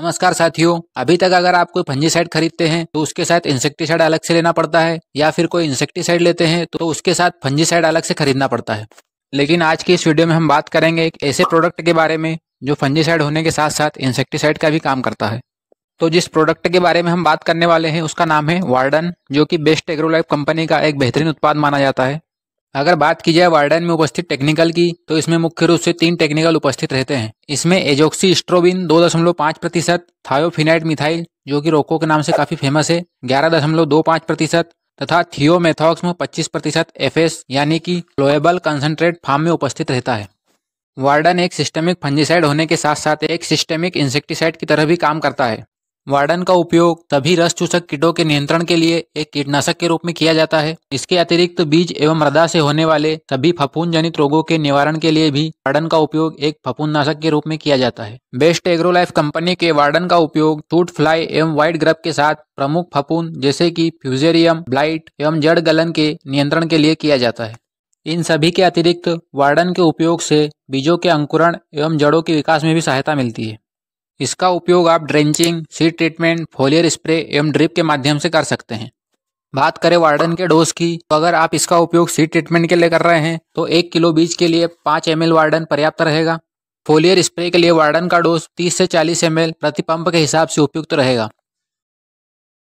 नमस्कार साथियों अभी तक अगर आप कोई फंजीसाइड खरीदते हैं तो उसके साथ इंसेक्टिसाइड अलग से लेना पड़ता है या फिर कोई इंसेक्टिसाइड लेते हैं तो उसके साथ फंजीसाइड अलग से खरीदना पड़ता है लेकिन आज की इस वीडियो में हम बात करेंगे एक ऐसे प्रोडक्ट के बारे में जो फंजीसाइड होने के साथ साथ इंसेक्टिसाइड का भी काम करता है तो जिस प्रोडक्ट के बारे में हम बात करने वाले हैं उसका नाम है वार्डन जो कि बेस्ट एग्रोलाइफ कंपनी का एक बेहतरीन उत्पाद माना जाता है अगर बात की जाए वार्डन में उपस्थित टेक्निकल की तो इसमें मुख्य रूप से तीन टेक्निकल उपस्थित रहते हैं इसमें एजोक्सी स्ट्रोबिन दो दशमलव पाँच प्रतिशत थायोफिनाइट मिथाइल जो कि रोको के नाम से काफी फेमस है ग्यारह दशमलव दो पाँच प्रतिशत तथा थियोमेथॉक्स में पच्चीस प्रतिशत एफ यानी कि लोएबल कंसनट्रेट फार्म में उपस्थित रहता है वार्डन एक सिस्टमिक फंजिसाइड होने के साथ साथ एक सिस्टमिक इंसेक्टिसाइड की तरह भी काम करता है वार्डन का उपयोग सभी रस चूसक कीटों के नियंत्रण के लिए एक कीटनाशक के रूप में किया जाता है इसके अतिरिक्त बीज एवं मृदा से होने वाले सभी फफूंद जनित रोगों के निवारण के लिए भी वार्डन का उपयोग एक नाशक के रूप में किया जाता है बेस्ट एग्रोलाइफ कंपनी के वार्डन का उपयोग टूट फ्लाई एवं व्हाइट ग्रब के साथ प्रमुख फपून जैसे की फ्यूजेरियम ब्लाइट एवं जड़ गलन के नियंत्रण के लिए किया जाता है इन सभी के अतिरिक्त वार्डन के उपयोग से बीजों के अंकुरण एवं जड़ों के विकास में भी सहायता मिलती है इसका उपयोग आप drenching seed treatment foliar spray एवं ड्रिप के माध्यम से कर सकते हैं बात करें वार्डन के डोज की तो अगर आप इसका उपयोग सीड ट्रीटमेंट के लिए कर रहे हैं तो एक किलो बीज के लिए पाँच एम वार्डन पर्याप्त रहेगा फोलियर स्प्रे के लिए वार्डन का डोज तीस से चालीस एम प्रति पंप के हिसाब से उपयुक्त रहेगा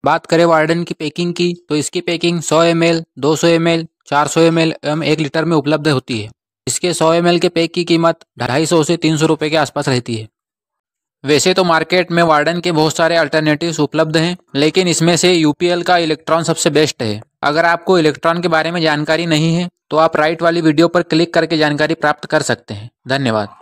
बात करें वार्डन की पैकिंग की तो इसकी पैकिंग सौ एम एल दो सौ एम एल चार सौ एम एल एवं एक लीटर में उपलब्ध होती है इसके सौ एम के पैक की कीमत ढाई सौ से तीन सौ रुपये के आसपास रहती है वैसे तो मार्केट में वार्डन के बहुत सारे अल्टरनेटिव्स उपलब्ध हैं लेकिन इसमें से यूपीएल का इलेक्ट्रॉन सबसे बेस्ट है अगर आपको इलेक्ट्रॉन के बारे में जानकारी नहीं है तो आप राइट वाली वीडियो पर क्लिक करके जानकारी प्राप्त कर सकते हैं धन्यवाद